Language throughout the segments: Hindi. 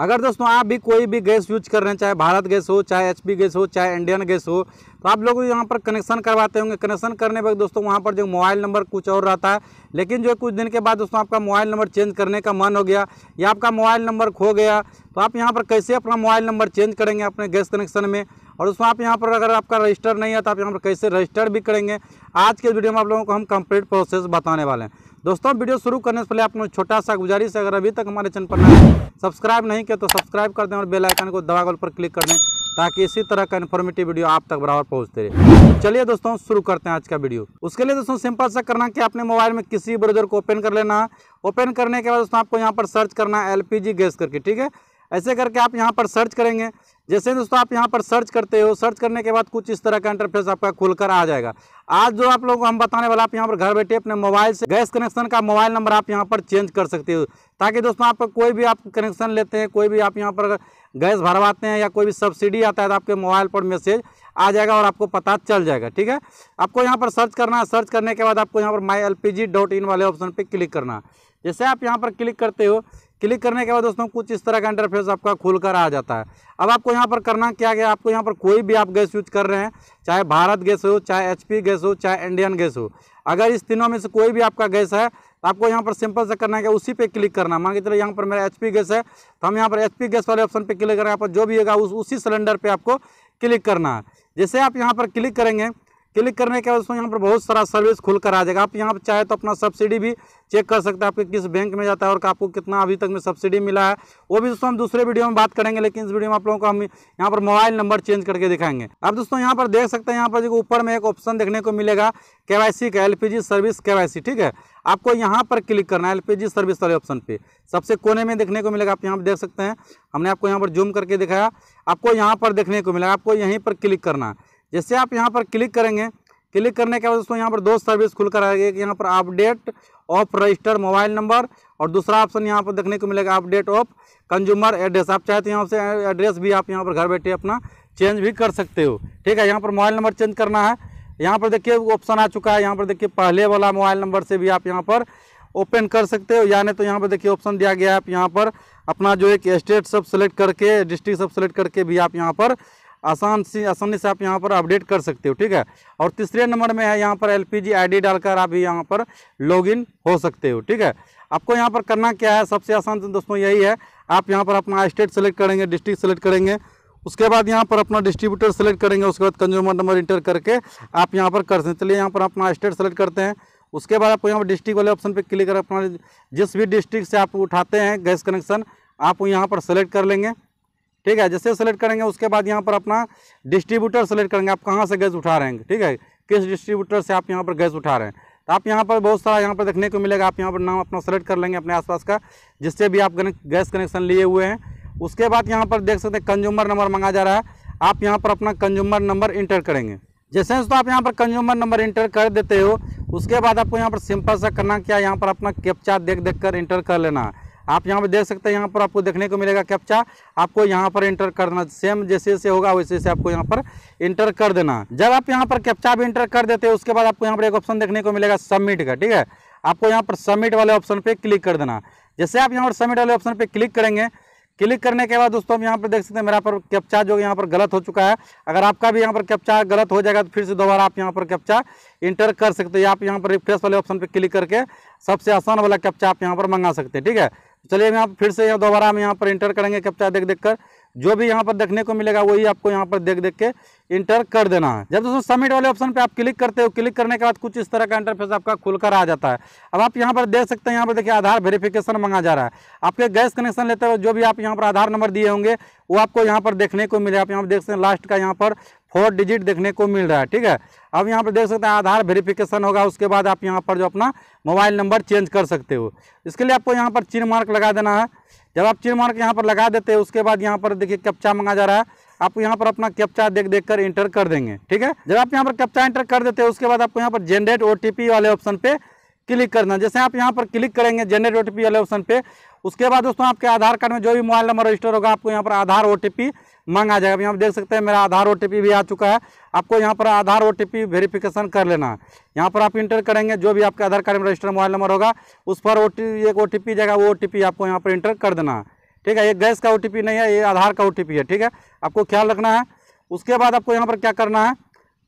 अगर दोस्तों आप भी कोई भी गैस यूज कर रहे हैं चाहे भारत गैस हो चाहे एच गैस हो चाहे इंडियन गैस हो तो आप लोग यहाँ पर कनेक्शन करवाते होंगे कनेक्शन करने पर दोस्तों वहाँ पर जो मोबाइल नंबर कुछ और रहता है लेकिन जो कुछ दिन के बाद दोस्तों आपका मोबाइल नंबर चेंज करने का मन हो गया या आपका मोबाइल नंबर खो गया तो आप यहाँ पर कैसे अपना मोबाइल नंबर चेंज करेंगे अपने गैस कनेक्शन में और उसमें आप यहाँ पर अगर आपका रजिस्टर नहीं है तो आप यहाँ पर कैसे रजिस्टर भी करेंगे आज के वीडियो में आप लोगों को हम कंप्लीट प्रोसेस बताने वाले हैं दोस्तों वीडियो शुरू करने से पहले आप लोग छोटा सा गुजारिश है अगर अभी तक हमारे चैनल पर सब्सक्राइब नहीं किया तो सब्सक्राइब कर दें और बेल आइकन को दबाकर पर क्लिक कर दें ताकि इसी तरह का इन्फॉर्मेटिव वीडियो आप तक बराबर पहुंचते रहे चलिए दोस्तों शुरू करते हैं आज का वीडियो उसके लिए दोस्तों सिंपल सा करना कि अपने मोबाइल में किसी ब्राउजर को ओपन कर लेना ओपन करने के बाद दोस्तों आपको यहाँ पर सर्च करना है एल गैस करके ठीक है ऐसे करके आप यहाँ पर सर्च करेंगे जैसे दोस्तों आप यहाँ पर सर्च करते हो सर्च करने के बाद कुछ इस तरह का इंटरफेस आपका खुलकर आ जाएगा आज जो आप लोगों को हम बताने वाला आप यहाँ पर घर बैठे अपने मोबाइल से गैस कनेक्शन का मोबाइल नंबर आप यहाँ पर चेंज कर सकते हो ताकि दोस्तों आप कोई भी आप कनेक्शन लेते हैं कोई भी आप यहाँ पर गैस भरवाते हैं या कोई भी सब्सिडी आता है तो आपके मोबाइल पर मैसेज आ जाएगा और आपको पता चल जाएगा ठीक है आपको यहाँ पर सर्च करना है सर्च करने के बाद आपको यहाँ पर माई वाले ऑप्शन पर क्लिक करना है जैसे आप यहाँ पर क्लिक करते हो क्लिक करने के बाद दोस्तों कुछ इस तरह का इंटरफेस आपका खुल कर आ जाता है अब आपको यहाँ पर करना क्या गया आपको यहाँ पर कोई भी आप गैस यूज कर रहे हैं चाहे भारत गैस हो चाहे एचपी गैस हो चाहे इंडियन गैस हो अगर इस तीनों में से कोई भी आपका गैस है तो आपको यहाँ पर सिंपल से करना है उसी पर क्लिक करना मान के चलो यहाँ पर मेरा एच गैस है तो हम यहाँ पर एच गैस वाले ऑप्शन पर क्लिक करें यहाँ पर जो भी होगा उस उसी सिलेंडर पर आपको क्लिक करना है जैसे आप यहाँ पर क्लिक करेंगे क्लिक करने के बाद दोस्तों यहाँ पर बहुत सारा सर्विस खुल कर आ जाएगा आप यहाँ पर चाहे तो अपना सब्सिडी भी चेक कर सकते हैं आपके किस बैंक में जाता है और आपको कितना अभी तक में सब्सिडी मिला है वो भी दोस्तों हम दूसरे वीडियो में बात करेंगे लेकिन इस वीडियो में आप लोगों को हम यहाँ पर मोबाइल नंबर चेंज करके दिखाएंगे आप दोस्तों यहाँ पर देख सकते हैं यहाँ पर जो ऊपर में एक ऑप्शन देखने को मिलेगा के का एल सर्विस के ठीक है आपको यहाँ पर क्लिक करना है एल सर्विस वाले ऑप्शन पर सबसे कोने में देखने को मिलेगा आप यहाँ पर देख सकते हैं हमने आपको यहाँ पर जूम करके दिखाया आपको यहाँ पर देखने को मिलेगा आपको यहीं पर क्लिक करना है जैसे आप यहाँ पर क्लिक करेंगे क्लिक करने के बाद उसको यहाँ पर दो सर्विस खुलकर आएगी एक यहाँ पर update of register mobile number और दूसरा ऑप्शन यहाँ पर देखने को मिलेगा अपडेट ऑफ कंज्यूमर एड्रेस आप चाहते तो यहाँ से एड्रेस भी आप यहाँ पर घर बैठे अपना चेंज भी कर सकते हो ठीक है यहाँ पर मोबाइल नंबर चेंज करना है यहाँ पर देखिए ऑप्शन आ चुका है यहाँ पर देखिए पहले वाला मोबाइल नंबर से भी आप यहाँ पर ओपन कर सकते हो या नहीं तो यहाँ पर देखिए ऑप्शन दिया गया है आप यहाँ पर अपना जो एक स्टेट सब सेलेक्ट करके डिस्ट्रिक्ट सब सेलेक्ट करके भी आप यहाँ पर आसान से आसानी से आप यहाँ पर अपडेट कर सकते हो ठीक है और तीसरे नंबर में है यहाँ पर एल पी डालकर आप यहाँ पर लॉगिन हो सकते हो ठीक है आपको यहाँ पर करना क्या है सबसे आसान दोस्तों यही है आप यहाँ पर अपना स्टेट सेलेक्ट करेंगे डिस्ट्रिक्ट सेलेक्ट करेंगे उसके बाद यहाँ पर अपना डिस्ट्रीब्यूटर सेलेक्ट करेंगे उसके बाद कंज्यूमर नंबर इंटर करके आप यहाँ पर कर सकते हैं चलिए यहाँ पर अपना स्टेट सेलेक्ट करते हैं उसके बाद आपको यहाँ पर डिस्ट्रिक्ट वाले ऑप्शन पर क्लिक कर अपना जिस भी डिस्ट्रिक्ट से आप उठाते हैं गैस कनेक्शन आप यहाँ पर सेलेक्ट कर लेंगे ठीक है जैसे सेलेक्ट करेंगे उसके बाद यहाँ पर अपना डिस्ट्रीब्यूटर सेलेक्ट करेंगे आप कहाँ से गैस उठा रहे हैं ठीक है किस डिस्ट्रीब्यूटर से आप यहाँ पर गैस उठा रहे हैं तो आप यहाँ पर बहुत सारा यहाँ पर देखने को मिलेगा आप यहाँ पर नाम अपना सेलेक्ट कर लेंगे अपने आसपास का जिससे भी आप गैस कनेक्शन लिए हुए हैं उसके बाद यहाँ पर देख सकते हैं कंज्यूमर नंबर मंगा जा रहा है आप यहाँ पर अपना कंज्यूमर नंबर इंटर करेंगे जैसे तो आप यहाँ पर कंज्यूमर नंबर इंटर कर देते हो उसके बाद आपको यहाँ पर सिंपल सा करना क्या यहाँ पर अपना कैप्चा देख देख कर इंटर कर लेना है आप यहाँ पर देख सकते हैं यहाँ पर आपको देखने को मिलेगा कैप्चा आपको यहाँ पर इंटर कर देना सेम जैसे जैसे होगा वैसे जैसे आपको यहाँ पर इंटर कर देना जब आप यहाँ पर कैप्चा भी इंटर कर देते हैं उसके बाद आपको यहाँ पर एक ऑप्शन देखने को मिलेगा सबमिट का ठीक है आपको यहाँ पर सबमिट वाले ऑप्शन पर क्लिक कर देना जैसे आप यहाँ पर सबमिट वाले ऑप्शन पर क्लिक करेंगे क्लिक करने के बाद दोस्तों हम यहाँ पर देख सकते हैं मेरा पर कैप्चा जो यहाँ पर गलत हो चुका है अगर आपका भी यहाँ पर कैप्चा गलत हो जाएगा तो फिर से दोबारा आप यहाँ पर कैप्चा इंटर कर सकते हैं आप यहाँ पर रिफ्रेश वाले ऑप्शन पर क्लिक करके सबसे आसान वाला कैप्चा आप यहाँ पर मंगा सकते हैं ठीक है चलिए यहाँ फिर से यहाँ दोबारा हम यहाँ पर इंटर करेंगे कैप्चा देख देख कर जो भी यहाँ पर देखने को मिलेगा वही आपको यहाँ पर देख देख के इंटर कर देना है जब दोस्तों सबमिट वाले ऑप्शन पे आप क्लिक करते हो क्लिक करने के बाद कुछ इस तरह का इंटरफेस आपका खुलकर आ जाता है अब आप यहाँ पर देख सकते हैं यहाँ पर देखिए आधार वेरिफिकेशन मंगा जा रहा है आपके गैस कनेक्शन लेते हुए जो भी आप यहाँ पर आधार नंबर दिए होंगे वो आपको यहाँ पर देखने को मिले आप यहाँ पर देख सकते हैं लास्ट का यहाँ पर फोर डिजिट देखने को मिल रहा है ठीक है अब यहाँ पर देख सकते हैं आधार वेरिफिकेशन होगा उसके बाद आप यहाँ पर जो अपना मोबाइल नंबर चेंज कर सकते हो इसके लिए आपको यहाँ पर चिन मार्क लगा देना है जब आप चिन मार्क यहाँ पर लगा देते हैं उसके बाद यहाँ पर देखिए कैप्चा मंगा जा रहा है आप यहाँ पर अपना कैप्चा देख देख कर इंटर कर देंगे ठीक है जब आप यहाँ पर कैप्चा इंटर कर देते हैं उसके बाद आपको यहाँ पर जनरेट ओ वाले ऑप्शन पर क्लिक करना जैसे आप यहाँ पर क्लिक करेंगे जनरेट ओ टी ऑप्शन पे उसके बाद दोस्तों आपके आधार कार्ड में जो भी मोबाइल नंबर रजिस्टर होगा आपको यहाँ पर आधार ओ मांगा जाएगा यहाँ पर देख सकते हैं मेरा आधार ओ भी आ चुका है आपको यहाँ पर आधार ओ वेरिफिकेशन कर लेना है यहाँ पर आप इंटर करेंगे जो भी आपके आधार कार्ड में रजिस्टर मोबाइल नंबर होगा उस पर ओ एक ओ जाएगा वो ओ आपको यहाँ पर इंटर कर देना है ठीक है ये गैस का ओ नहीं है ये आधार का ओ है ठीक है आपको ख्याल रखना है उसके बाद आपको यहाँ पर क्या करना है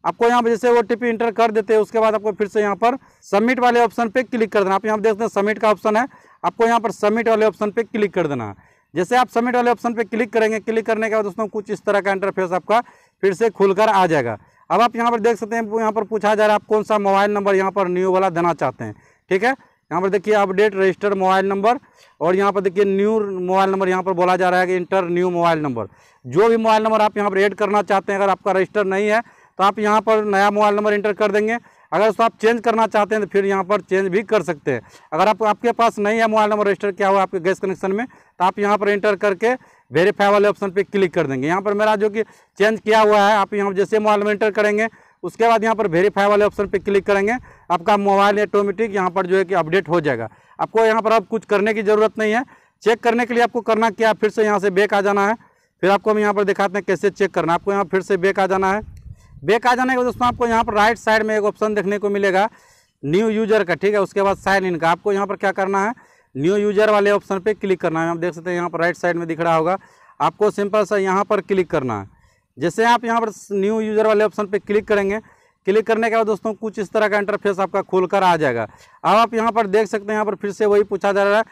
आपको यहाँ पर जैसे टी पी इंटर कर देते हैं उसके बाद आपको फिर से यहाँ पर सबमिट वाले ऑप्शन पे क्लिक कर देना आप यहाँ पर देखते हैं सबमिट का ऑप्शन है आपको यहाँ पर सबमिट वाले ऑप्शन पे क्लिक कर देना जैसे आप सबमिट वाले ऑप्शन पे क्लिक करेंगे क्लिक करने के बाद उसमें कुछ इस तरह का इंटरफेस आपका फिर से खुलकर आ जाएगा अब आप यहाँ पर देख सकते हैं यहाँ पर पूछा जा रहा है आप कौन सा मोबाइल नंबर यहाँ पर न्यू वाला देना चाहते हैं ठीक है यहाँ पर देखिए अपडेट रजिस्टर मोबाइल नंबर और यहाँ पर देखिए न्यू मोबाइल नंबर यहाँ पर बोला जा रहा है कि इंटर न्यू मोबाइल नंबर जो भी मोबाइल नंबर आप यहाँ पर ऐड करना चाहते हैं अगर आपका रजिस्टर नहीं है तो आप यहाँ पर नया मोबाइल नंबर इंटर कर देंगे अगर उसको आप चेंज करना चाहते हैं तो फिर यहाँ पर चेंज भी कर सकते हैं अगर आप आपके पास नहीं है मोबाइल नंबर रजिस्टर किया हुआ आपके गैस कनेक्शन में तो आप यहाँ पर इंटर करके वेरीफाई वाले ऑप्शन पर क्लिक कर देंगे यहाँ पर मेरा जो कि चेंज किया हुआ है आप यहाँ जैसे मोबाइल नंबर इंटर करेंगे उसके बाद यहाँ पर वेरीफाई वाले ऑप्शन पर क्लिक करेंगे आपका मोबाइल ऑटोमेटिक यहाँ पर जो है कि अपडेट हो जाएगा आपको यहाँ पर अब कुछ करने की ज़रूरत नहीं है चेक करने के लिए आपको करना क्या फिर से यहाँ से बेक आ जाना है फिर आपको हम यहाँ पर दिखाते हैं कैसे चेक करना आपको यहाँ फिर से बेक आ जाना है बेक आ जाने के दोस्तों आपको यहाँ पर राइट साइड में एक ऑप्शन देखने को मिलेगा न्यू यूजर का ठीक है उसके बाद साइन इन का आपको यहाँ पर क्या करना है न्यू यूजर वाले ऑप्शन पे क्लिक करना है आप देख सकते हैं यहाँ पर राइट साइड में दिख रहा होगा आपको सिंपल सा यहाँ पर क्लिक करना है जैसे आप यहाँ पर न्यू यूजर वाले ऑप्शन पर क्लिक करेंगे क्लिक करने के बाद दोस्तों कुछ इस तरह का इंटरफेस आपका खोल कर आ जाएगा अब आप यहाँ पर देख सकते हैं यहाँ पर फिर से वही पूछा जा रहा है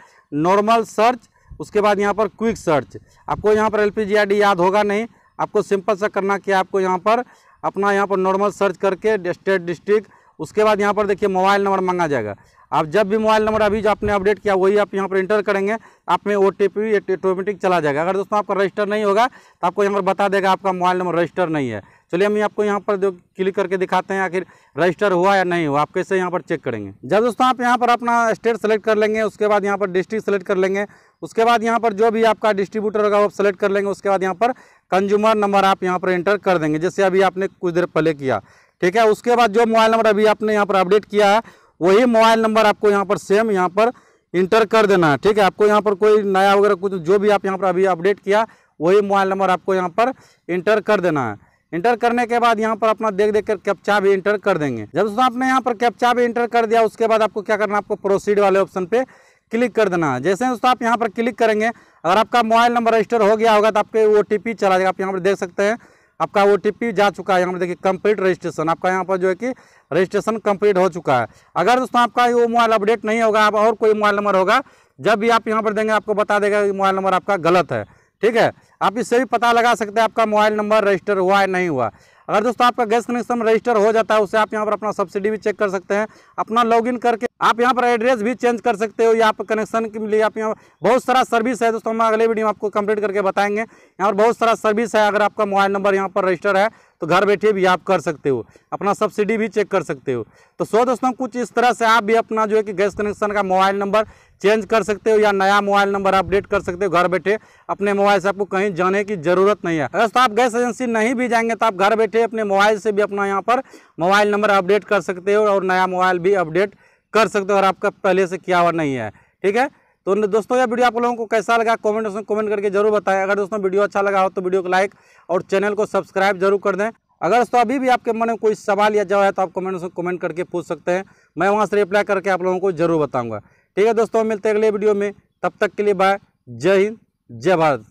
नॉर्मल सर्च उसके बाद यहाँ पर क्विक सर्च आपको यहाँ पर एल पी याद होगा नहीं आपको सिंपल सा करना कि आपको यहाँ पर अपना यहाँ पर नॉर्मल सर्च करके स्टेट डिस्ट्रिक्ट उसके बाद यहाँ पर देखिए मोबाइल नंबर मांगा जाएगा आप जब भी मोबाइल नंबर अभी जो आपने अपडेट किया वही आप यहाँ पर इंटर करेंगे आप में ओ टी पी ऑटोमेटिक चला जाएगा अगर दोस्तों आपका रजिस्टर नहीं होगा तो आपको यहाँ पर बता देगा आपका मोबाइल नंबर रजिस्टर नहीं है चलिए हम आपको यहाँ पर जो क्लिक करके दिखाते हैं आखिर रजिस्टर हुआ या नहीं हुआ आप कैसे यहाँ पर चेक करेंगे जब दोस्तों आप यहाँ पर अपना स्टेट सेलेक्ट कर लेंगे उसके बाद यहाँ पर डिस्ट्रिक्ट सेलेक्ट कर लेंगे उसके बाद यहाँ पर जो भी आपका डिस्ट्रीब्यूटर होगा वो सेलेक्ट कर लेंगे उसके बाद यहाँ पर कंज्यूमर नंबर आप यहाँ पर इंटर कर देंगे जैसे अभी आपने कुछ देर पहले किया ठीक है उसके बाद जो मोबाइल नंबर अभी आपने यहाँ पर अपडेट किया है वही मोबाइल नंबर आपको यहाँ पर सेम यहाँ पर इंटर कर देना है ठीक है आपको यहाँ पर कोई नया वगैरह कुछ जो भी आप यहाँ पर अभी अपडेट किया वही मोबाइल नंबर आपको यहाँ पर इंटर कर देना है इंटर करने के बाद यहाँ पर अपना देख देख कर कैप्चा भी इंटर कर देंगे जब दोस्तों आपने यहाँ पर कैप्चा भी इंटर कर दिया उसके बाद आपको क्या करना है आपको प्रोसीड वाले ऑप्शन पे क्लिक कर देना है जैसे दोस्तों आप यहाँ पर क्लिक करेंगे अगर आपका मोबाइल नंबर रजिस्टर हो गया होगा तो आपके ओ चला जाएगा आप यहाँ पर देख सकते हैं आपका ओ जा चुका है यहाँ पर देखिए कंप्लीट रजिस्ट्रेशन आपका यहाँ पर जो है कि रजिस्ट्रेशन कंप्लीट हो चुका है अगर दोस्तों आपका वो मोबाइल अपडेट नहीं होगा आप और कोई मोबाइल नंबर होगा जब भी आप यहाँ पर देंगे आपको बता देगा कि मोबाइल नंबर आपका गलत है ठीक है आप इससे भी पता लगा सकते हैं आपका मोबाइल नंबर रजिस्टर हुआ है नहीं हुआ अगर दोस्तों आपका गैस कनेक्शन रजिस्टर हो जाता है उसे आप यहाँ पर अपना सब्सिडी भी चेक कर सकते हैं अपना लॉग करके आप यहाँ पर एड्रेस भी चेंज कर सकते हो या पर कनेक्शन के लिए आप यहाँ बहुत सारा सर्विस है दोस्तों हम अगले वीडियो में आपको कंप्लीट करके बताएंगे यहाँ पर बहुत सारा सर्विस है अगर आपका मोबाइल नंबर यहाँ पर रजिस्टर है तो घर बैठे भी आप कर सकते हो अपना सब्सिडी भी चेक कर सकते हो तो सो दोस्तों कुछ इस तरह से आप भी अपना जो है कि गैस कनेक्शन का मोबाइल नंबर चेंज कर सकते हो या नया मोबाइल नंबर अपडेट कर सकते हो घर बैठे अपने मोबाइल से आपको कहीं जाने की जरूरत नहीं है अगर तो आप गैस एजेंसी नहीं भी जाएंगे तो आप घर बैठे अपने मोबाइल से भी अपना यहाँ पर मोबाइल नंबर अपडेट कर सकते हो और नया मोबाइल भी अपडेट कर सकते हो अगर आपका पहले से किया हुआ नहीं है ठीक है तो दोस्तों यह वीडियो आप लोगों को कैसा लगा कॉमेंट में कॉमेंट करके जरूर बताएं अगर दोस्तों वीडियो अच्छा लगा हो तो वीडियो को लाइक और चैनल को सब्सक्राइब जरूर कर दें अगर दोस्तों अभी भी आपके मन में कोई सवाल या जवाब है तो आप कमेंट में कमेंट करके पूछ सकते हैं मैं वहाँ से रिप्लाई करके आप लोगों को जरूर बताऊँगा ठीक है दोस्तों मिलते हैं अगले वीडियो में तब तक के लिए बाय जय हिंद जय भारत